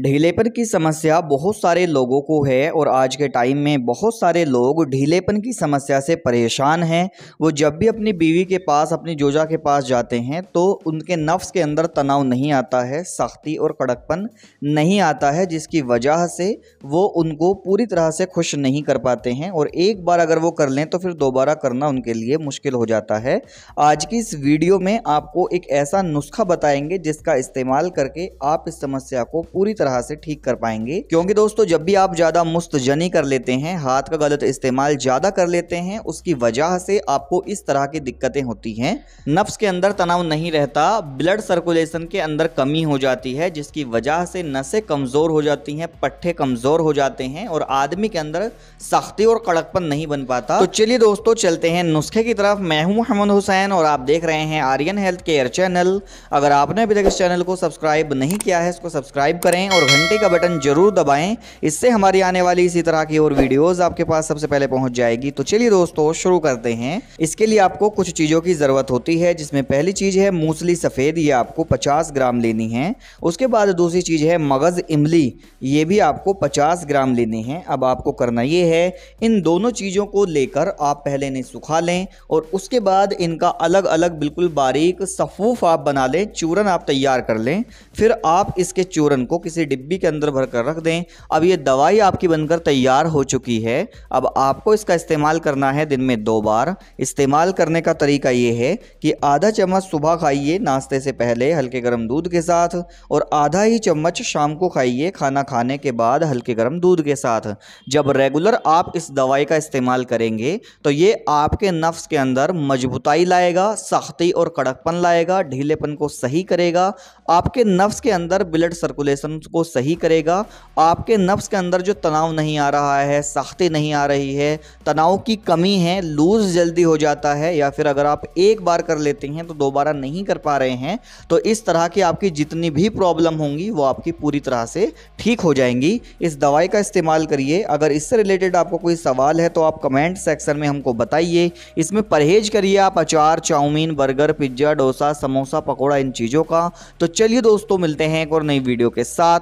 ढीलेपन की समस्या बहुत सारे लोगों को है और आज के टाइम में बहुत सारे लोग ढीलेपन की समस्या से परेशान हैं वो जब भी अपनी बीवी के पास अपनी जोजा के पास जाते हैं तो उनके नफ्स के अंदर तनाव नहीं आता है सख्ती और कड़कपन नहीं आता है जिसकी वजह से वो उनको पूरी तरह से खुश नहीं कर पाते हैं और एक बार अगर वो कर लें तो फिर दोबारा करना उनके लिए मुश्किल हो जाता है आज की इस वीडियो में आपको एक ऐसा नुस्खा बताएंगे जिसका इस्तेमाल करके आप इस समस्या को पूरी तरह से ठीक कर पाएंगे क्योंकि दोस्तों जब भी आप ज्यादा मुस्तजनी कर लेते हैं हाथ का गलत इस्तेमाल ज्यादा कर लेते हैं उसकी वजह से आपको इस तरह की दिक्कतें होती हैं नफ्स के अंदर तनाव नहीं रहता ब्लड सर्कुलेशन के अंदर कमी हो जाती है जिसकी वजह से नशे कमजोर हो जाती हैं पट्टे कमजोर हो जाते हैं और आदमी के अंदर सख्ती और कड़कपन नहीं बन पाता तो चलिए दोस्तों चलते हैं नुस्खे की तरफ मैं हूं मोहम्मद हुसैन और आप देख रहे हैं आर्यन हेल्थ केयर चैनल अगर आपने अभी तक इस चैनल को सब्सक्राइब नहीं किया है इसको सब्सक्राइब करें और घंटे का बटन जरूर दबाएं इससे हमारी आने वाली इसी तरह की और वीडियोस आपके पास सबसे पहले पहुंच जाएगी तो चलिए दोस्तों शुरू करते हैं इसके लिए आपको कुछ चीज़ों की ज़रूरत होती है जिसमें पहली चीज़ है मूसली सफ़ेद ये आपको पचास ग्राम लेनी है उसके बाद दूसरी चीज़ है मगज़ इमली ये भी आपको पचास ग्राम लेनी है अब आपको करना ये है इन दोनों चीज़ों को लेकर आप पहले इन्हें सुखा लें और उसके बाद इनका अलग अलग बिल्कुल बारीक सफ़ूफ आप बना लें चूरन आप तैयार कर लें फिर आप इसके चूरन को किसी किसी डिब्बी के अंदर भर कर रख दें अब ये दवाई आपकी बनकर तैयार हो चुकी है अब आपको इसका इस्तेमाल करना है दिन में दो बार इस्तेमाल करने का तरीका ये है कि आधा चम्मच सुबह खाइए नाश्ते से पहले हल्के गर्म दूध के साथ और आधा ही चम्मच शाम को खाइए खाना खाने के बाद हल्के गर्म दूध के साथ जब रेगुलर आप इस दवाई का इस्तेमाल करेंगे तो ये आपके नफ्स के अंदर मजबूताई लाएगा सख्ती और कड़कपन लाएगा ढीलेपन को सही करेगा आपके नफ्स के अंदर ब्लड सर्कुलेशन को सही करेगा आपके नफ्स के अंदर जो तनाव नहीं आ रहा है सख्ती नहीं आ रही है तनाव की कमी है लूज़ जल्दी हो जाता है या फिर अगर आप एक बार कर लेते हैं तो दोबारा नहीं कर पा रहे हैं तो इस तरह की आपकी जितनी भी प्रॉब्लम होंगी वो आपकी पूरी तरह से ठीक हो जाएंगी इस दवाई का इस्तेमाल करिए अगर इससे रिलेटेड आपको कोई सवाल है तो आप कमेंट सेक्शन में हमको बताइए इसमें परहेज करिए आप अचार chowmein burger pizza dosa samosa pakora इन चीज़ों का तो चलिए दोस्तों मिलते हैं एक और नई वीडियो के साथ